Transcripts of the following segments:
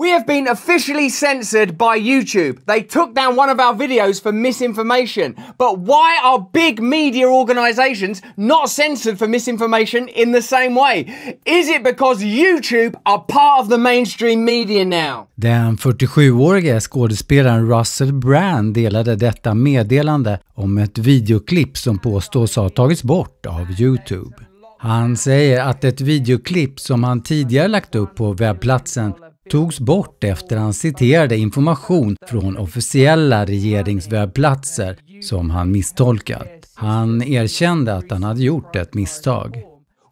We have been officially censored by YouTube. They took down one of our videos for misinformation. But why are big media organizations not censored for misinformation in the same way? Is it because YouTube are part of the mainstream media now? Den 47-årige skådespelaren Russell Brand delade detta meddelande om ett videoklipp som påstås ha tagits bort av YouTube. Han säger att ett videoklipp som han tidigare lagt upp på webbplatsen togs bort efter han citerade information från officiella regeringswebbplatser som han misstolkat. Han erkände att han hade gjort ett misstag.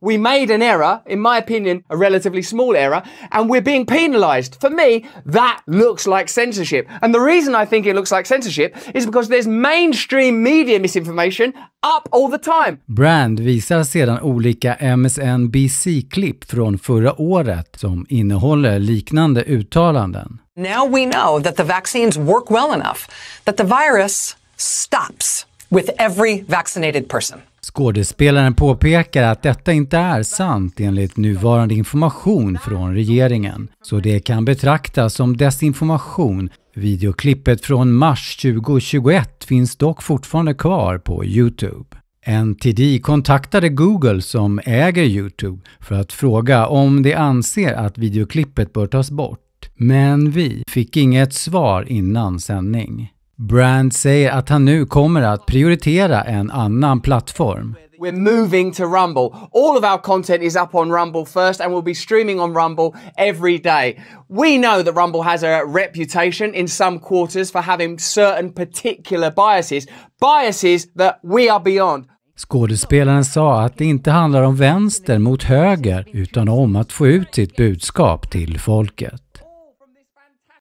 We made an error, in my opinion, a relatively small error, and we're being penalized. For me, that looks like censorship. And the reason I think it looks like censorship is because there's mainstream media misinformation up all the time. Brand visar sedan olika MSNBC-klipp från förra året som innehåller liknande uttalanden. Now we know that the vaccines work well enough that the virus stops with every vaccinated person. Skådespelaren påpekar att detta inte är sant enligt nuvarande information från regeringen, så det kan betraktas som desinformation. Videoklippet från mars 2021 finns dock fortfarande kvar på Youtube. NTD kontaktade Google som äger Youtube för att fråga om de anser att videoklippet bör tas bort. Men vi fick inget svar innan sändning. Brand säger att han nu kommer att prioritera en annan plattform. We're moving to Rumble. All of our content is up on Rumble first and we'll be streaming on Rumble every day. We know that Rumble has a reputation in some quarters for having certain particular biases, biases that we are beyond. Skådespelaren sa att det inte handlar om vänster mot höger utan om att få ut sitt budskap till folket.